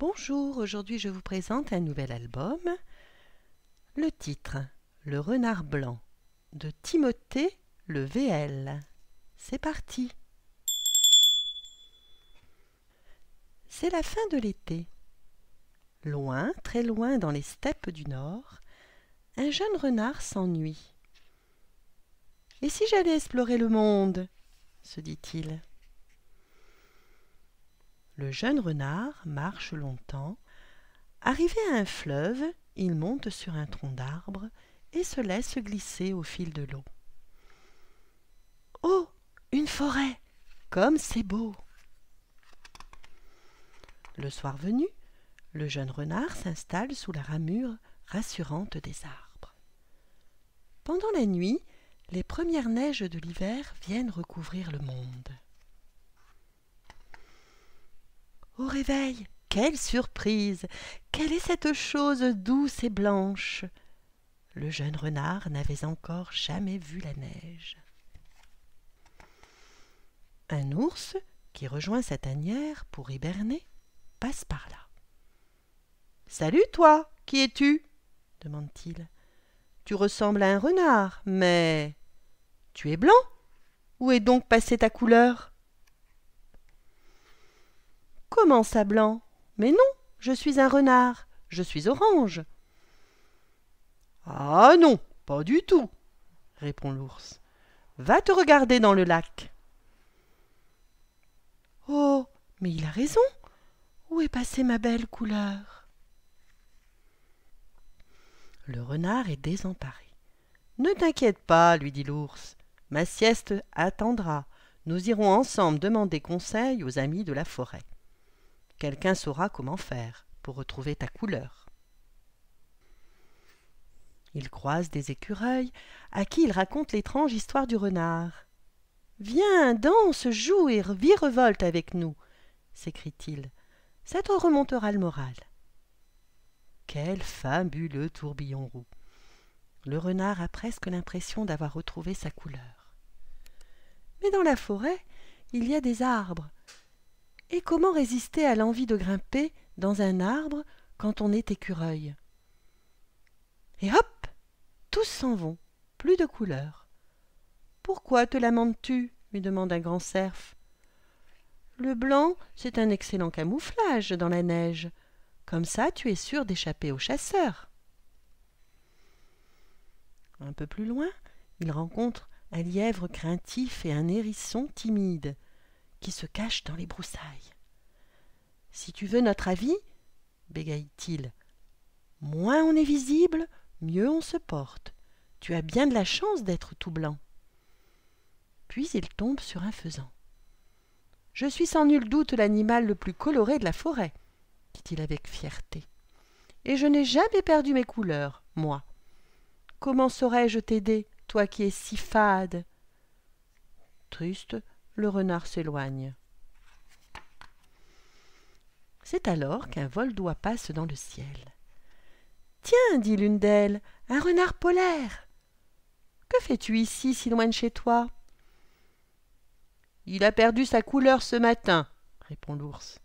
Bonjour, aujourd'hui je vous présente un nouvel album. Le titre Le renard blanc de Timothée Le VL. C'est parti C'est la fin de l'été. Loin, très loin dans les steppes du Nord, un jeune renard s'ennuie. Et si j'allais explorer le monde se dit-il. Le jeune renard marche longtemps. Arrivé à un fleuve, il monte sur un tronc d'arbre et se laisse glisser au fil de l'eau. Oh Une forêt Comme c'est beau Le soir venu, le jeune renard s'installe sous la ramure rassurante des arbres. Pendant la nuit, les premières neiges de l'hiver viennent recouvrir le monde. Au réveil, quelle surprise Quelle est cette chose douce et blanche Le jeune renard n'avait encore jamais vu la neige. Un ours, qui rejoint sa tanière pour hiberner, passe par là. Salut toi, qui es-tu demande-t-il. Tu ressembles à un renard, mais. Tu es blanc Où est donc passée ta couleur Comment ça, Blanc Mais non, je suis un renard, je suis orange. Ah non, pas du tout, répond l'ours. Va te regarder dans le lac. Oh, mais il a raison. Où est passée ma belle couleur Le renard est désemparé. Ne t'inquiète pas, lui dit l'ours. Ma sieste attendra. Nous irons ensemble demander conseil aux amis de la forêt. Quelqu'un saura comment faire pour retrouver ta couleur. Il croise des écureuils à qui il raconte l'étrange histoire du renard. Viens, danse, joue et revolte avec nous, s'écrie-t-il. Ça te remontera le moral. Quel fabuleux tourbillon roux. Le renard a presque l'impression d'avoir retrouvé sa couleur. Mais dans la forêt, il y a des arbres et comment résister à l'envie de grimper dans un arbre quand on est écureuil Et hop Tous s'en vont, plus de couleurs. »« Pourquoi te lamentes-tu lui demande un grand cerf. Le blanc, c'est un excellent camouflage dans la neige. Comme ça, tu es sûr d'échapper aux chasseurs. Un peu plus loin, il rencontre un lièvre craintif et un hérisson timide qui se cache dans les broussailles. Si tu veux notre avis, bégaye-t-il, moins on est visible, mieux on se porte. Tu as bien de la chance d'être tout blanc. Puis il tombe sur un faisan. Je suis sans nul doute l'animal le plus coloré de la forêt, dit-il avec fierté. Et je n'ai jamais perdu mes couleurs, moi. Comment saurais-je t'aider, toi qui es si fade Triste, le renard s'éloigne. C'est alors qu'un vol d'oies passe dans le ciel. Tiens, dit l'une d'elles, un renard polaire. Que fais-tu ici si loin de chez toi Il a perdu sa couleur ce matin, répond l'ours.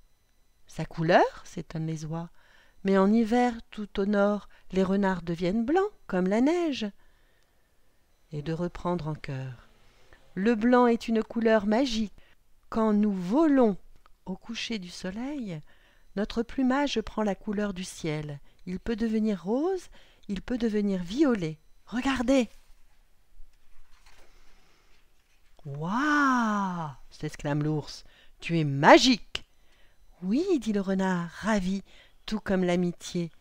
Sa couleur s'étonnent les oies. Mais en hiver, tout au nord, les renards deviennent blancs comme la neige. Et de reprendre en cœur. Le blanc est une couleur magique. Quand nous volons au coucher du soleil, notre plumage prend la couleur du ciel. Il peut devenir rose, il peut devenir violet. Regardez Waouh s'exclame l'ours. Tu es magique Oui, dit le renard, ravi, tout comme l'amitié.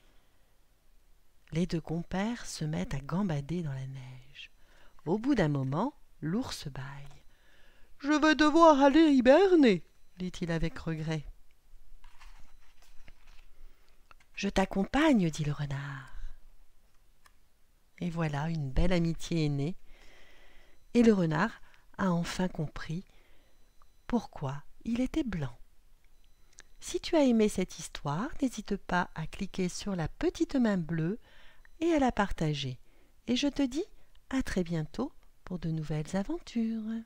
Les deux compères se mettent à gambader dans la neige. Au bout d'un moment, L'ours bâille. Je vais devoir aller hiberner, dit-il avec regret. Je t'accompagne, dit le renard. Et voilà, une belle amitié est née, et le renard a enfin compris pourquoi il était blanc. Si tu as aimé cette histoire, n'hésite pas à cliquer sur la petite main bleue et à la partager. Et je te dis à très bientôt pour de nouvelles aventures.